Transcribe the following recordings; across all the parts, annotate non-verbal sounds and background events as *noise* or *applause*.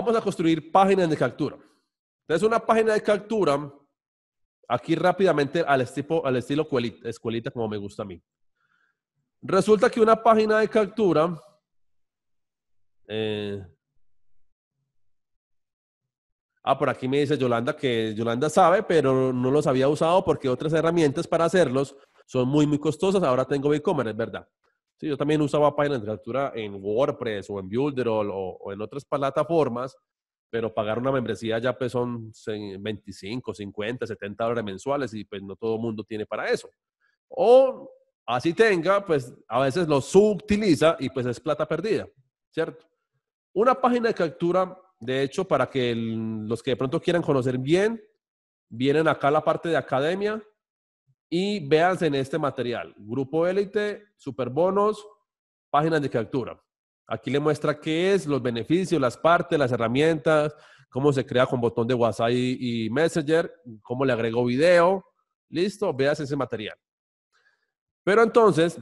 vamos a construir páginas de captura. Entonces, una página de captura, aquí rápidamente al, estilo, al estilo escuelita, como me gusta a mí. Resulta que una página de captura... Eh, ah, por aquí me dice Yolanda que Yolanda sabe, pero no los había usado porque otras herramientas para hacerlos son muy, muy costosas. Ahora tengo e es verdad. Sí, yo también usaba páginas de captura en WordPress o en Builderall o, en otras plataformas, pero pagar una membresía ya pues son 25, 50, 70 dólares mensuales y pues no todo el mundo tiene para eso. O así tenga, pues a veces lo subutiliza y pues es plata perdida, ¿cierto? Una página de captura, de hecho, para que los que de pronto quieran conocer bien, vienen acá a la parte de academia y véanse en este material. Grupo Élite, Superbonos, páginas de captura. Aquí le muestra qué es, los beneficios, las partes, las herramientas, cómo se crea con botón de WhatsApp y, Messenger, cómo le agregó video. Listo, veas ese material. Pero entonces,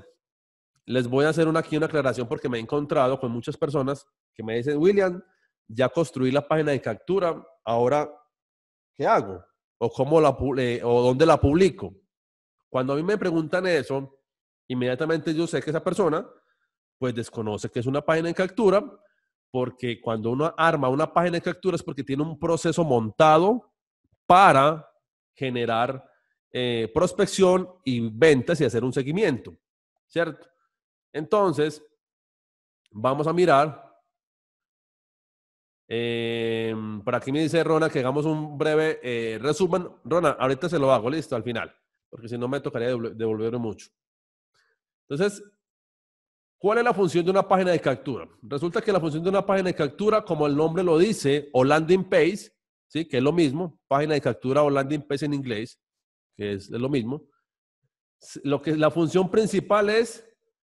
les voy a hacer una, aquí una aclaración porque me he encontrado con muchas personas que me dicen, William, ya construí la página de captura, ahora, ¿qué hago? ¿O, cómo la, o dónde la publico? Cuando a mí me preguntan eso, inmediatamente yo sé que esa persona, pues desconoce que es una página en captura, porque cuando uno arma una página en captura es porque tiene un proceso montado para generar eh, prospección y ventas y hacer un seguimiento, ¿cierto? Entonces, vamos a mirar. Eh, por aquí me dice Rona que hagamos un breve eh, resumen. Rona, ahorita se lo hago, listo, al final porque si no me tocaría devolverme mucho. Entonces, ¿cuál es la función de una página de captura? Resulta que la función de una página de captura, como el nombre lo dice, o landing page, ¿sí? que es lo mismo, página de captura o landing page en inglés, que es, lo mismo. Lo que, la función principal es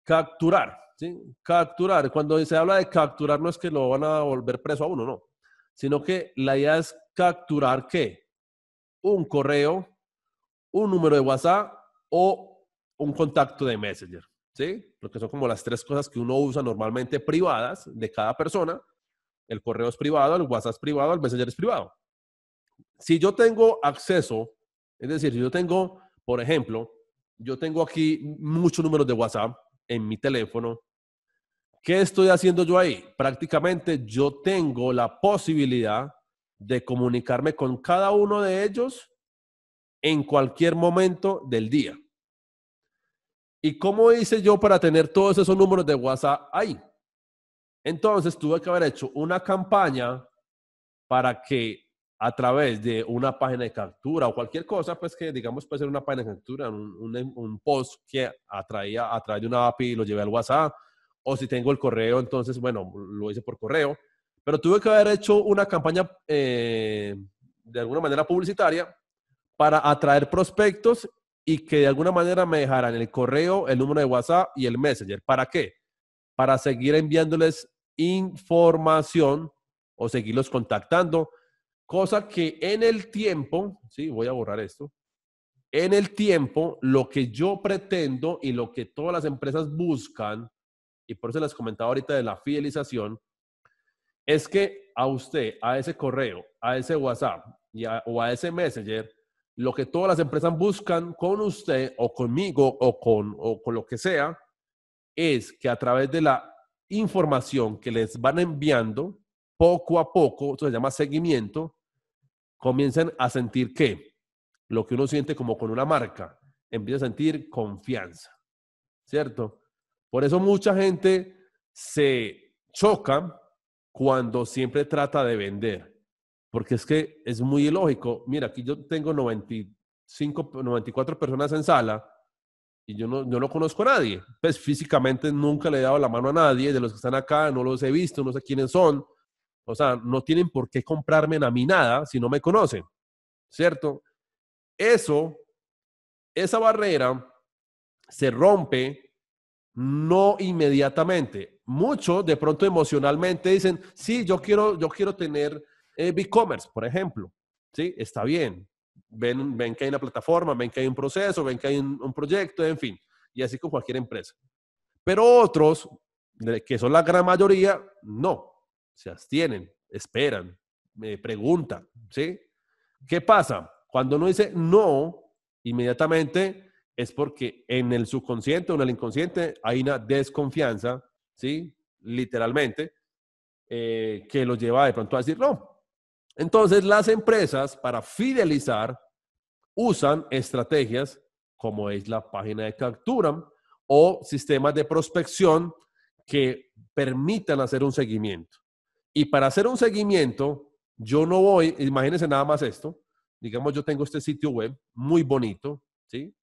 capturar. ¿sí? Capturar. Cuando se habla de capturar, no es que lo van a volver preso a uno, no. Sino que la idea es capturar qué? Un correo, un número de WhatsApp o un contacto de Messenger. ¿Sí? Lo que son como las tres cosas que uno usa normalmente privadas de cada persona. El correo es privado, el WhatsApp es privado, el Messenger es privado. Si yo tengo acceso, es decir, si yo tengo, por ejemplo, yo tengo aquí muchos números de WhatsApp en mi teléfono, ¿qué estoy haciendo yo ahí? Prácticamente yo tengo la posibilidad de comunicarme con cada uno de ellos en cualquier momento del día. ¿Y cómo hice yo para tener todos esos números de WhatsApp ahí? Entonces tuve que haber hecho una campaña para que a través de una página de captura o cualquier cosa, pues que digamos puede ser una página de captura, un, post que atraía a través de una API y lo llevé al WhatsApp, o si tengo el correo, entonces, bueno, lo hice por correo, pero tuve que haber hecho una campaña eh, de alguna manera publicitaria para atraer prospectos y que de alguna manera me dejaran el correo, el número de WhatsApp y el Messenger. ¿Para qué? Para seguir enviándoles información o seguirlos contactando, cosa que en el tiempo, sí, voy a borrar esto, en el tiempo lo que yo pretendo y lo que todas las empresas buscan, y por eso les comentaba ahorita de la fidelización, es que a usted, a ese correo, a ese WhatsApp y o a ese Messenger, lo que todas las empresas buscan con usted o conmigo o con, o con lo que sea, es que a través de la información que les van enviando, poco a poco, esto se llama seguimiento, comiencen a sentir que lo que uno siente como con una marca, empieza a sentir confianza, ¿cierto? Por eso mucha gente se choca cuando siempre trata de vender porque es que es muy ilógico. Mira, aquí yo tengo 95, 94 personas en sala y yo no, yo no conozco a nadie. Pues físicamente nunca le he dado la mano a nadie, de los que están acá no los he visto, no sé quiénes son. O sea, no tienen por qué comprarme a mí nada si no me conocen, ¿cierto? Eso, esa barrera se rompe no inmediatamente. Muchos de pronto emocionalmente dicen, sí, yo quiero, yo quiero tener e-commerce, eh, por ejemplo. ¿Sí? Está bien. Ven, ven que hay una plataforma, ven que hay un proceso, ven que hay un, proyecto, en fin. Y así con cualquier empresa. Pero otros, que son la gran mayoría, no. Se abstienen, esperan, me preguntan, ¿sí? ¿Qué pasa? Cuando uno dice no, inmediatamente es porque en el subconsciente o en el inconsciente hay una desconfianza, ¿sí? Literalmente, eh, que lo lleva de pronto a decir no. Entonces, las empresas para fidelizar usan estrategias como es la página de captura o sistemas de prospección que permitan hacer un seguimiento. Y para hacer un seguimiento, yo no voy, imagínense nada más esto, digamos yo tengo este sitio web muy bonito, ¿sí?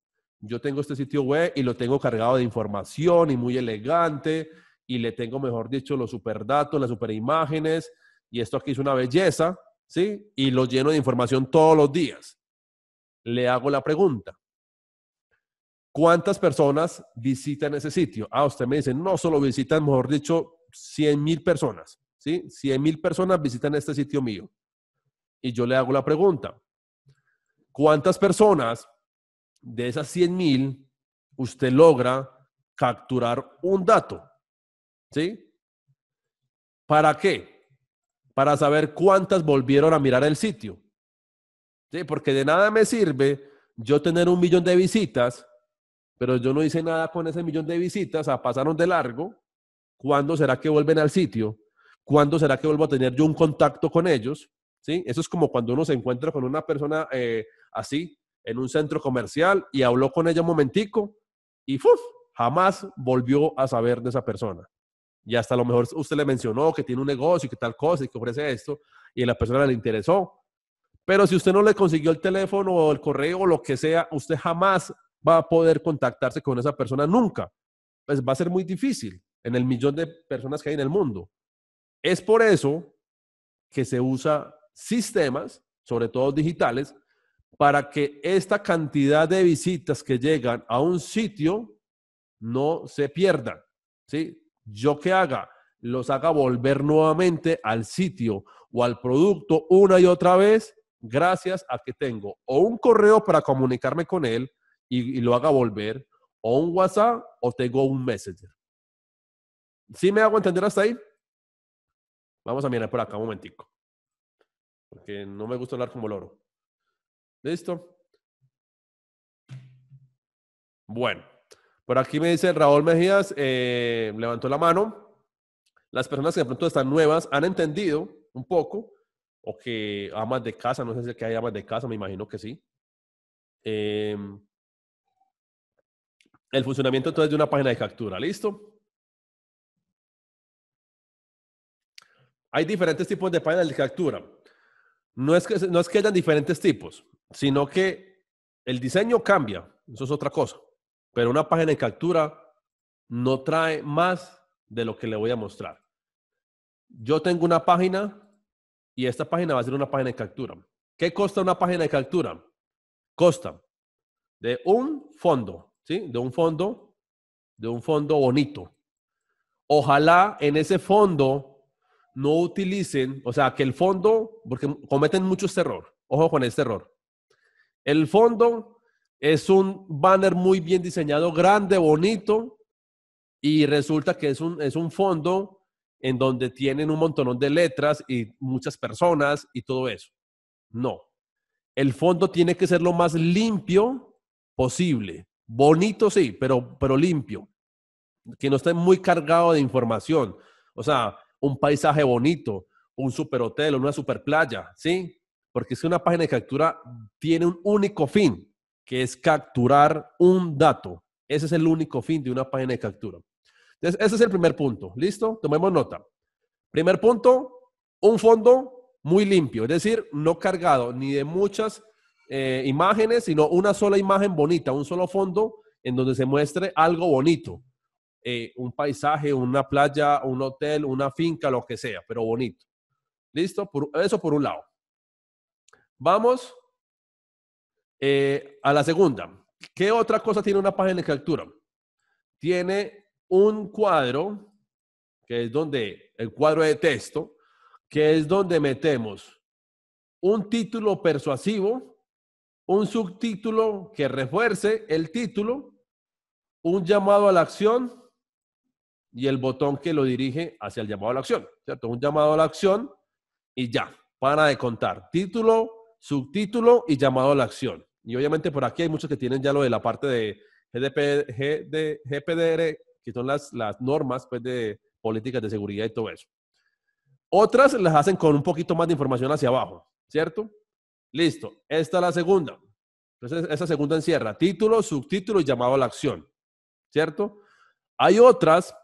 Yo tengo este sitio web y lo tengo cargado de información y muy elegante y le tengo, mejor dicho, los superdatos, las superimágenes y esto aquí es una belleza, ¿sí? Y lo lleno de información todos los días. Le hago la pregunta. ¿Cuántas personas visitan ese sitio? Ah, usted me dice, no solo visitan, mejor dicho, 100 mil personas, ¿sí? 100 mil personas visitan este sitio mío. Y yo le hago la pregunta. ¿Cuántas personas de esas 100 mil usted logra capturar un dato? ¿Sí? ¿Para qué? para saber cuántas volvieron a mirar el sitio. ¿Sí? Porque de nada me sirve yo tener un millón de visitas, pero yo no hice nada con ese millón de visitas, a ah, pasaron de largo. ¿Cuándo será que vuelven al sitio? ¿Cuándo será que vuelvo a tener yo un contacto con ellos? ¿Sí? Eso es como cuando uno se encuentra con una persona eh, así en un centro comercial y habló con ella un momentico y ¡fuf! jamás volvió a saber de esa persona. Y hasta a lo mejor usted le mencionó que tiene un negocio, que tal cosa, y que ofrece esto, y a la persona le interesó. Pero si usted no le consiguió el teléfono o el correo o lo que sea, usted jamás va a poder contactarse con esa persona nunca. Pues va a ser muy difícil en el millón de personas que hay en el mundo. Es por eso que se usa sistemas, sobre todo digitales, para que esta cantidad de visitas que llegan a un sitio no se pierdan. ¿sí? yo que haga, los haga volver nuevamente al sitio o al producto una y otra vez gracias a que tengo o un correo para comunicarme con él y, lo haga volver, o un WhatsApp o tengo un Messenger. ¿Sí me hago entender hasta ahí? Vamos a mirar por acá un momentico, porque no me gusta hablar como loro. ¿Listo? Bueno. Por aquí me dice Raúl Mejías, eh, levantó la mano. Las personas que de pronto están nuevas han entendido un poco, o que amas de casa, no sé si hay amas de casa, me imagino que sí. Em, el funcionamiento entonces de una página de captura, ¿listo? Hay diferentes tipos de páginas de captura. No es que, no es que hayan diferentes tipos, sino que el diseño cambia. Eso es otra cosa pero una página de captura no trae más de lo que le voy a mostrar. Yo tengo una página y esta página va a ser una página de captura. ¿Qué costa una página de captura? Costa de un fondo, ¿sí? De un fondo, de un fondo bonito. Ojalá en ese fondo no utilicen, o sea, que el fondo, porque cometen muchos este errores, ojo con este error. El fondo es un banner muy bien diseñado, grande, bonito, y resulta que es un, fondo en donde tienen un montonón de letras y muchas personas y todo eso. No. El fondo tiene que ser lo más limpio posible. Bonito sí, pero, pero limpio. Que no esté muy cargado de información. O sea, un paisaje bonito, un o una super playa, ¿sí? Porque es que una página de captura tiene un único fin que es capturar un dato. Ese es el único fin de una página de captura. Entonces, ese es el primer punto. ¿Listo? Tomemos nota. Primer punto, un fondo muy limpio, es decir, no cargado ni de muchas eh, imágenes, sino una sola imagen bonita, un solo fondo en donde se muestre algo bonito. Eh, un paisaje, una playa, un hotel, una finca, lo que sea, pero bonito. ¿Listo? eso por un lado. Vamos eh, a la segunda, ¿qué otra cosa tiene una página de captura? Tiene un cuadro, que es donde, el cuadro de texto, que es donde metemos un título persuasivo, un subtítulo que refuerce el título, un llamado a la acción y el botón que lo dirige hacia el llamado a la acción, ¿cierto? Un llamado a la acción y ya, para de contar. Título, subtítulo y llamado a la acción. Y obviamente por aquí hay muchos que tienen ya lo de la parte de, GDPR, GPDR, que son las, las normas pues, de políticas de seguridad y todo eso. Otras las hacen con un poquito más de información hacia abajo, ¿cierto? Listo, esta es la segunda. Entonces, esa segunda encierra título, subtítulo y llamado a la acción, ¿cierto? Hay otras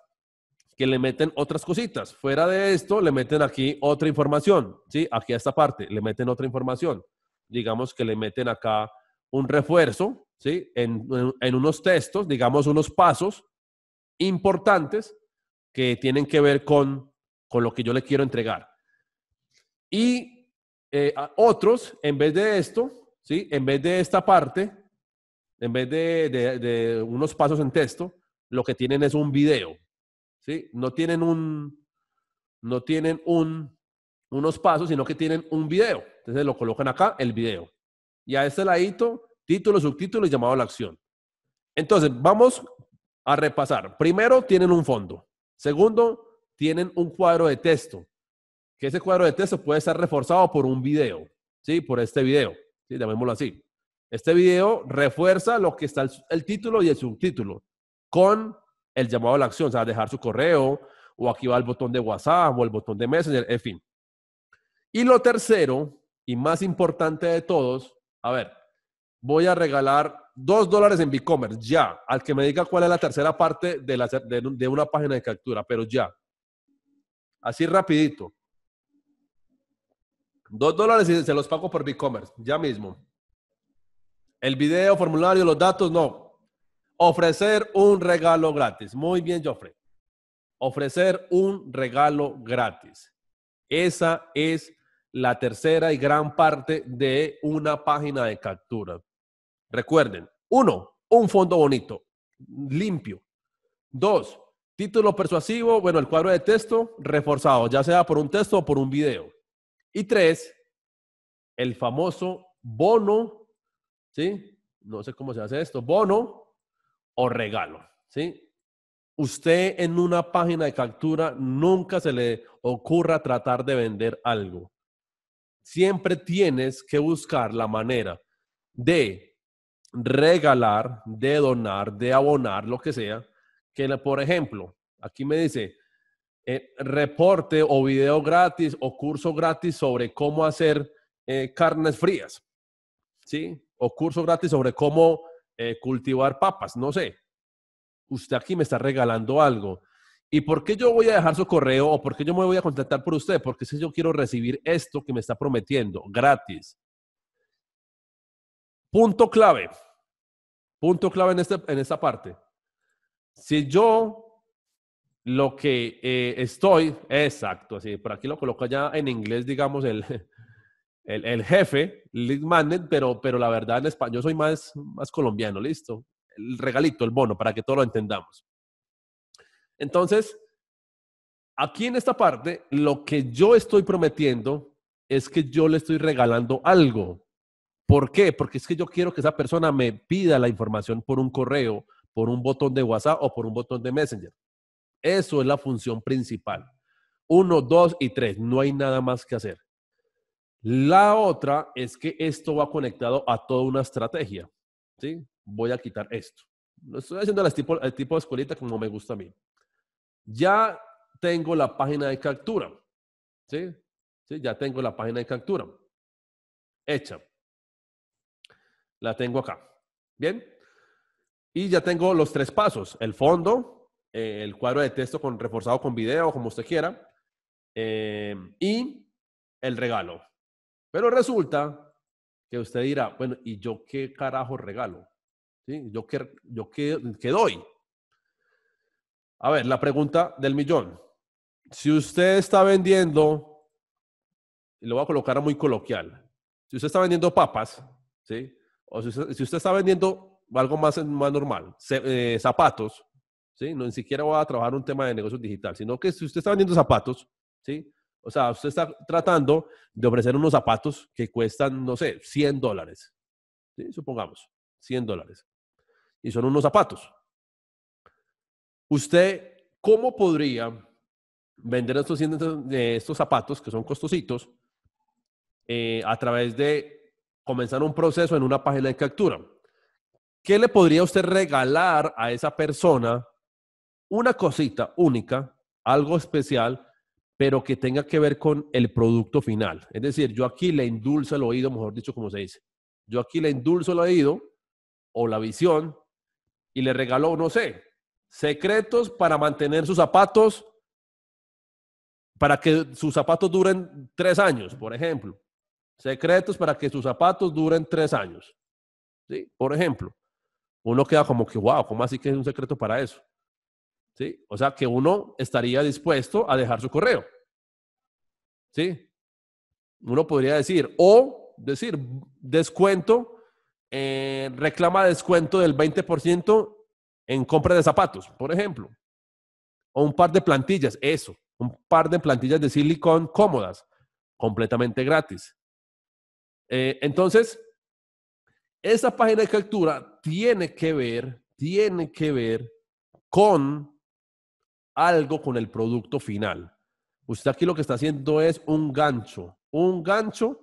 que le meten otras cositas. Fuera de esto, le meten aquí otra información, ¿sí? Aquí a esta parte, le meten otra información. Digamos que le meten acá un refuerzo, ¿sí? En, unos textos, digamos, unos pasos importantes que tienen que ver con, lo que yo le quiero entregar. Y eh, otros, en vez de esto, ¿sí? en vez de esta parte, en vez de, de, unos pasos en texto, lo que tienen es un video. ¿sí? No tienen, un, no tienen un, unos pasos, sino que tienen un video. Entonces lo colocan acá, el video y a este ladito título, subtítulo y llamado a la acción. Entonces, vamos a repasar. Primero, tienen un fondo. Segundo, tienen un cuadro de texto, que ese cuadro de texto puede ser reforzado por un video, ¿sí? Por este video, ¿sí? Llamémoslo así. Este video refuerza lo que está el, el título y el subtítulo con el llamado a la acción, o sea, dejar su correo, o aquí va el botón de WhatsApp, o el botón de Messenger, en fin. Y lo tercero, y más importante de todos, a ver, voy a regalar dos dólares en B-Commerce, ya, al que me diga cuál es la tercera parte de, una página de captura, pero ya. Así rapidito. Dos dólares y se los pago por B-Commerce, ya mismo. El video, formulario, los datos, no. Ofrecer un regalo gratis. Muy bien, Joffrey. Ofrecer un regalo gratis. Esa es la tercera y gran parte de una página de captura. Recuerden, uno, un fondo bonito, limpio. Dos, título persuasivo, bueno, el cuadro de texto reforzado, ya sea por un texto o por un video. Y tres, el famoso bono, ¿sí? No sé cómo se hace esto, bono o regalo, ¿sí? Usted en una página de captura nunca se le ocurra tratar de vender algo siempre tienes que buscar la manera de regalar, de donar, de abonar, lo que sea. Que, por ejemplo, aquí me dice eh, reporte o video gratis o curso gratis sobre cómo hacer eh, carnes frías, ¿sí? O curso gratis sobre cómo eh, cultivar papas, no sé. Usted aquí me está regalando algo ¿Y por qué yo voy a dejar su correo o por qué yo me voy a contactar por usted? Porque si yo quiero recibir esto que me está prometiendo gratis. Punto clave. Punto clave en, este, en esta parte. Si yo lo que eh, estoy, exacto, así, por aquí lo coloco ya en inglés, digamos, el, *laughs* el, jefe, lead pero, pero la verdad en español soy más, más colombiano, listo. El regalito, el bono, para que todo lo entendamos. Entonces, aquí en esta parte, lo que yo estoy prometiendo es que yo le estoy regalando algo. ¿Por qué? Porque es que yo quiero que esa persona me pida la información por un correo, por un botón de WhatsApp o por un botón de Messenger. Eso es la función principal. Uno, dos y tres. No hay nada más que hacer. La otra es que esto va conectado a toda una estrategia. ¿sí? Voy a quitar esto. No estoy haciendo el tipo, tipo de escuelita como me gusta a mí ya tengo la página de captura. ¿sí? Ya tengo la página de captura hecha. La tengo acá. Bien. Y ya tengo los tres pasos. El fondo, eh, el cuadro de texto con, reforzado con video, como usted quiera, eh, y el regalo. Pero resulta que usted dirá, bueno, ¿y yo qué carajo regalo? ¿Sí? ¿Yo qué, yo qué, qué doy? A ver, la pregunta del millón. Si usted está vendiendo, y lo voy a colocar muy coloquial, si usted está vendiendo papas, ¿sí? O si usted, está vendiendo algo más, más normal, eh, zapatos, ¿sí? No ni siquiera voy a trabajar un tema de negocio digital, sino que si usted está vendiendo zapatos, ¿sí? O sea, usted está tratando de ofrecer unos zapatos que cuestan, no sé, 100 dólares, Supongamos, 100 dólares. Y son unos zapatos, usted, ¿cómo podría vender estos, eh, zapatos que son costositos eh, a través de comenzar un proceso en una página de captura? ¿Qué le podría usted regalar a esa persona? Una cosita única, algo especial, pero que tenga que ver con el producto final. Es decir, yo aquí le endulzo el oído, mejor dicho, como se dice. Yo aquí le endulzo el oído o la visión y le regalo, no sé, Secretos para mantener sus zapatos, para que sus zapatos duren tres años, por ejemplo. Secretos para que sus zapatos duren tres años. ¿Sí? Por ejemplo, uno queda como que, wow, ¿cómo así que es un secreto para eso? ¿Sí? O sea, que uno estaría dispuesto a dejar su correo. ¿Sí? Uno podría decir, o decir, descuento, eh, reclama descuento del 20% en compra de zapatos, por ejemplo, o un par de plantillas, eso, un par de plantillas de silicón cómodas, completamente gratis. Eh, entonces, esa página de captura tiene que ver, tiene que ver con algo con el producto final. Usted aquí lo que está haciendo es un gancho, un gancho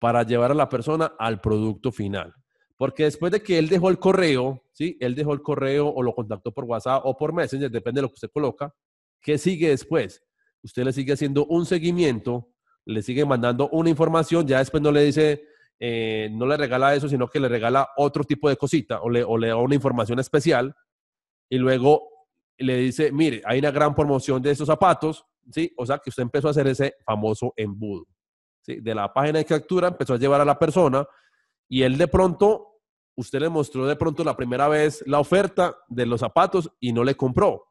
para llevar a la persona al producto final. Porque después de que él dejó el correo, ¿sí? Él dejó el correo o lo contactó por WhatsApp o por Messenger, depende de lo que usted coloca. ¿Qué sigue después? Usted le sigue haciendo un seguimiento, le sigue mandando una información, ya después no le dice, eh, no le regala eso, sino que le regala otro tipo de cosita o le, o le da una información especial y luego le dice, mire, hay una gran promoción de estos zapatos, ¿sí? O sea, que usted empezó a hacer ese famoso embudo, ¿sí? De la página de captura empezó a llevar a la persona y él de pronto usted le mostró de pronto la primera vez la oferta de los zapatos y no le compró.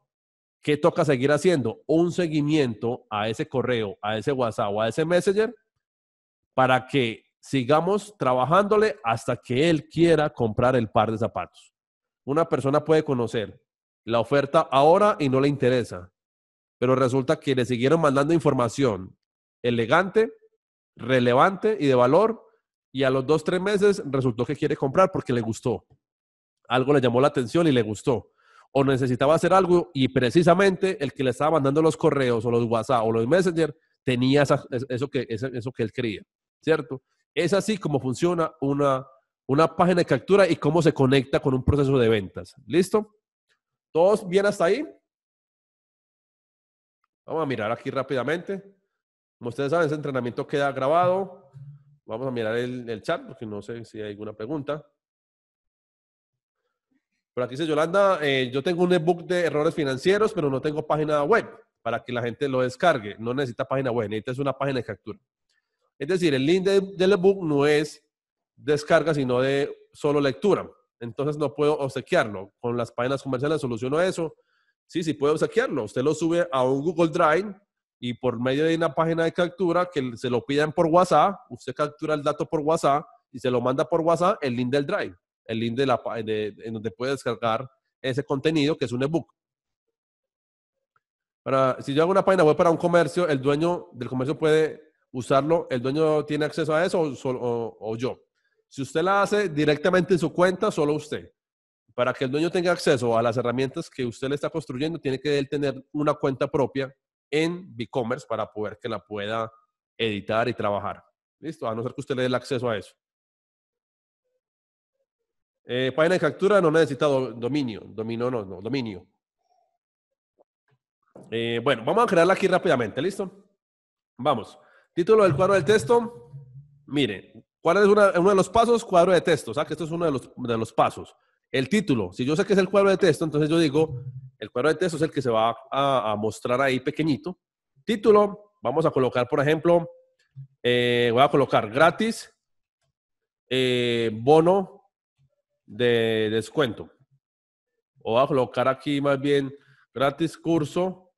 ¿Qué toca seguir haciendo? Un seguimiento a ese correo, a ese WhatsApp a ese Messenger para que sigamos trabajándole hasta que él quiera comprar el par de zapatos. Una persona puede conocer la oferta ahora y no le interesa, pero resulta que le siguieron mandando información elegante, relevante y de valor y a los dos, tres meses resultó que quiere comprar porque le gustó. Algo le llamó la atención y le gustó. O necesitaba hacer algo y precisamente el que le estaba mandando los correos o los WhatsApp o los Messenger tenía eso, que, eso que él quería, ¿cierto? Es así como funciona una, una página de captura y cómo se conecta con un proceso de ventas. ¿Listo? ¿Todos bien hasta ahí? Vamos a mirar aquí rápidamente. Como ustedes saben, ese entrenamiento queda grabado Vamos a mirar el, chat porque no sé si hay alguna pregunta. Por aquí dice Yolanda, eh, yo tengo un ebook de errores financieros, pero no tengo página web para que la gente lo descargue. No necesita página web, necesita una página de captura. Es decir, el link del ebook no es descarga, sino de solo lectura. Entonces no puedo obsequiarlo. Con las páginas comerciales soluciono eso. Sí, sí puedo obsequiarlo. Usted lo sube a un Google Drive y por medio de una página de captura que se lo pidan por WhatsApp, usted captura el dato por WhatsApp y se lo manda por WhatsApp el link del Drive, el link de la en donde puede descargar ese contenido que es un ebook. Para, si yo hago una página web para un comercio, el dueño del comercio puede usarlo, el dueño tiene acceso a eso o, o yo. Si usted la hace directamente en su cuenta, solo usted. Para que el dueño tenga acceso a las herramientas que usted le está construyendo, tiene que él tener una cuenta propia en commerce para poder que la pueda editar y trabajar. Listo, a no ser que usted le dé el acceso a eso. Eh, página de captura no necesita necesitado dominio. Dominio no, no, dominio. Eh, bueno, vamos a crearla aquí rápidamente, ¿listo? Vamos. Título del cuadro del texto. Mire, ¿cuál es uno de los pasos? Cuadro de texto. O ¿ah? sea, que esto es uno de los, de los pasos. El título. Si yo sé que es el cuadro de texto, entonces yo digo el cuadro de texto es el que se va a, mostrar ahí pequeñito. Título, vamos a colocar, por ejemplo, eh, voy a colocar gratis eh, bono de descuento. O voy a colocar aquí más bien gratis curso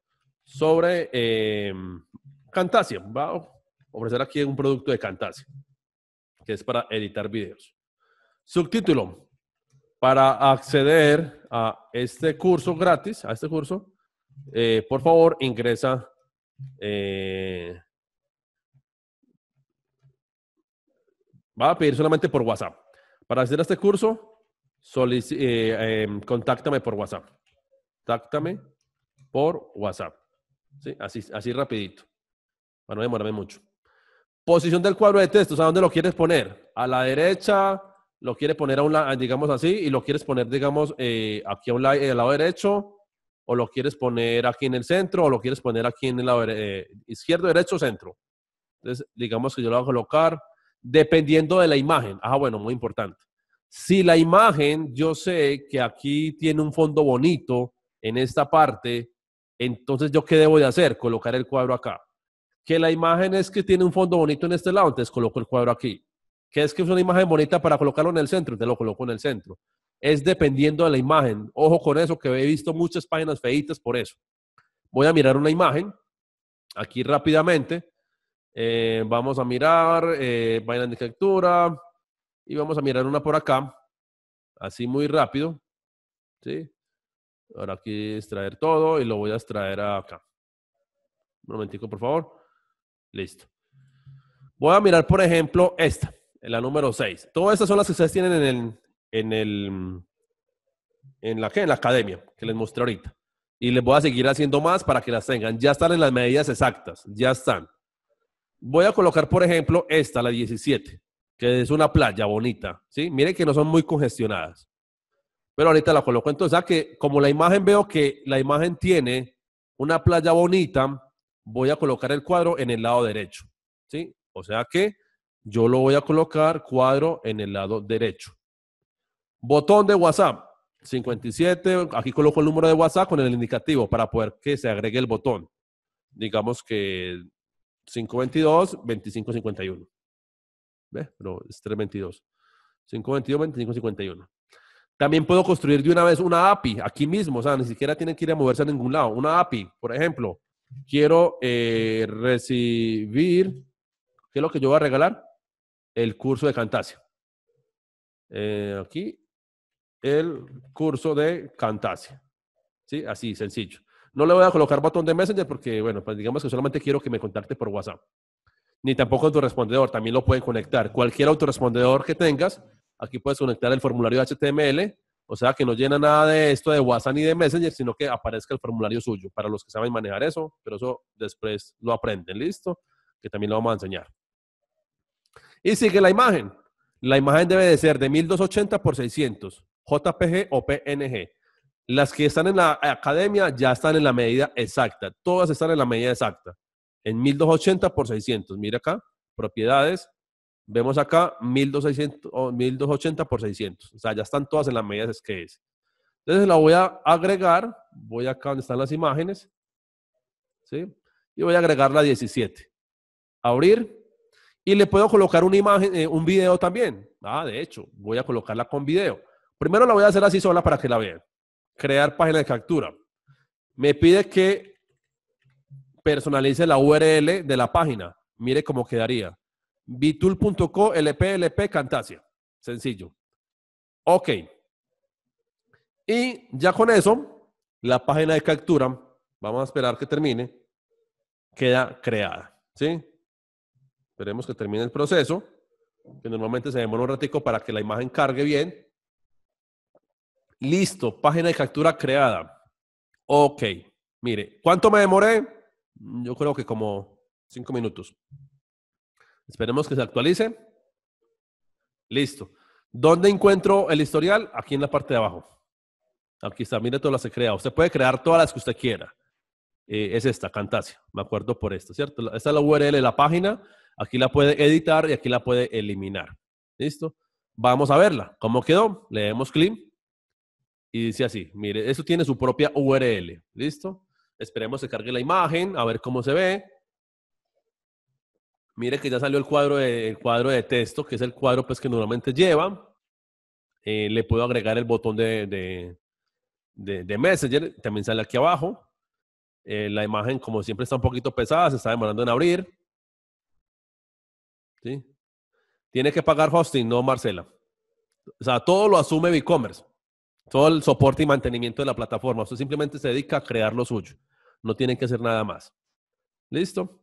sobre eh, Camtasia. Va a ofrecer aquí un producto de Camtasia, que es para editar videos. Subtítulo, para acceder a este curso gratis, a este curso, eh, por favor ingresa eh, va a pedir solamente por WhatsApp. Para hacer este curso, eh, em, contáctame por WhatsApp. Contáctame por WhatsApp. ¿Sí? Así, así rapidito. Para no demorarme mucho. Posición del cuadro de textos. ¿A dónde lo quieres poner? ¿A la derecha? lo quieres poner a un lado, digamos así, y lo quieres poner, digamos, eh, aquí a un eh, lado, derecho, o lo quieres poner aquí en el centro, o lo quieres poner aquí en el lado eh, izquierdo, derecho, centro. Entonces, digamos que yo lo voy a colocar dependiendo de la imagen. Ah, bueno, muy importante. Si la imagen, yo sé que aquí tiene un fondo bonito en esta parte, entonces yo qué debo de hacer? Colocar el cuadro acá. Que la imagen es que tiene un fondo bonito en este lado, entonces coloco el cuadro aquí que es que es una imagen bonita para colocarlo en el centro, te lo coloco en el centro. Es dependiendo de la imagen. Ojo con eso, que he visto muchas páginas feitas por eso. Voy a mirar una imagen aquí rápidamente. Eh, vamos a mirar eh, de captura y vamos a mirar una por acá, así muy rápido. ¿sí? Ahora aquí extraer todo y lo voy a extraer acá. Un momentico, por favor. Listo. Voy a mirar, por ejemplo, esta. En la número 6. Todas esas son las que ustedes tienen en el, en la, en la academia que les mostré ahorita. Y les voy a seguir haciendo más para que las tengan. Ya están en las medidas exactas. Ya están. Voy a colocar, por ejemplo, esta, la 17, que es una playa bonita. ¿sí? Miren que no son muy congestionadas. Pero ahorita la coloco. Entonces, ah, que como la imagen veo que la imagen tiene una playa bonita, voy a colocar el cuadro en el lado derecho. ¿sí? O sea que yo lo voy a colocar cuadro en el lado derecho. Botón de WhatsApp, 57, aquí coloco el número de WhatsApp con el indicativo para poder que se agregue el botón. Digamos que 522-2551. ¿Ve? Pero es 322. 522-2551. También puedo construir de una vez una API aquí mismo, o sea, ni siquiera tienen que ir a moverse a ningún lado. Una API, por ejemplo, quiero eh, recibir, ¿qué es lo que yo voy a regalar? el curso de Cantasia. Eh, aquí, el curso de Cantasia. ¿Sí? Así, sencillo. No le voy a colocar botón de Messenger porque, bueno, pues digamos que solamente quiero que me contacte por WhatsApp. Ni tampoco autorespondedor. también lo pueden conectar. Cualquier autorrespondedor que tengas, aquí puedes conectar el formulario HTML, o sea que no llena nada de esto de WhatsApp ni de Messenger, sino que aparezca el formulario suyo, para los que saben manejar eso, pero eso después lo aprenden, ¿listo? Que también lo vamos a enseñar. Y sigue la imagen. La imagen debe de ser de 1280 por 600, JPG o PNG. Las que están en la academia ya están en la medida exacta. Todas están en la medida exacta. En 1280 por 600. Mira acá, propiedades. Vemos acá 1280 por 600. O sea, ya están todas en las medidas que es. Entonces la voy a agregar. Voy acá donde están las imágenes. ¿Sí? Y voy a agregar la 17. Abrir. Y le puedo colocar una imagen, eh, un video también. Ah, de hecho, voy a colocarla con video. Primero la voy a hacer así sola para que la vean. Crear página de captura. Me pide que personalice la URL de la página. Mire cómo quedaría. puntocom lplp cantasia. Sencillo. Ok. Y ya con eso, la página de captura, vamos a esperar que termine, queda creada. ¿Sí? Esperemos que termine el proceso, que normalmente se demora un ratico para que la imagen cargue bien. Listo, página de captura creada. Ok, mire, ¿cuánto me demoré? Yo creo que como cinco minutos. Esperemos que se actualice. Listo. ¿Dónde encuentro el historial? Aquí en la parte de abajo. Aquí está, mire todas las he creado. Usted puede crear todas las que usted quiera. Eh, es esta, Cantasia. Me acuerdo por esto. ¿cierto? Esta es la URL de la página. Aquí la puede editar y aquí la puede eliminar. ¿Listo? Vamos a verla. ¿Cómo quedó? Le damos clic. y dice así. Mire, eso tiene su propia URL. ¿Listo? Esperemos que cargue la imagen, a ver cómo se ve. Mire que ya salió el cuadro de, el cuadro de texto, que es el cuadro pues, que normalmente lleva. Eh, le puedo agregar el botón de, de, de, Messenger, también sale aquí abajo. Eh, la imagen, como siempre, está un poquito pesada, se está demorando en abrir. ¿sí? Tiene que pagar hosting, no Marcela. O sea, todo lo asume e-commerce. Todo el soporte y mantenimiento de la plataforma. Usted simplemente se dedica a crear lo suyo. No tiene que hacer nada más. ¿Listo?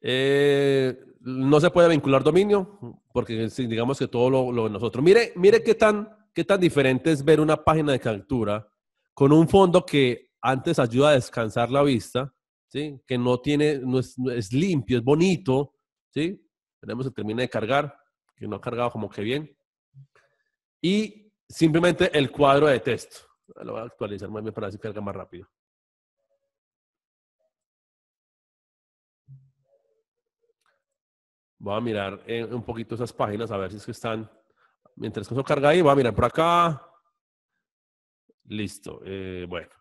Eh, no se puede vincular dominio, porque digamos que todo lo, nosotros. Mire, mire qué tan, qué tan diferente es ver una página de captura con un fondo que antes ayuda a descansar la vista ¿sí? que no tiene, no es, limpio, es bonito, ¿sí? Tenemos que terminar de cargar, que no ha cargado como que bien. Y simplemente el cuadro de texto. Ah, lo voy a actualizar más bien para que carga más rápido. Voy a mirar eh, un poquito esas páginas a ver si es que están. Mientras que eso carga ahí, voy a mirar por acá. Listo. Eh, bueno.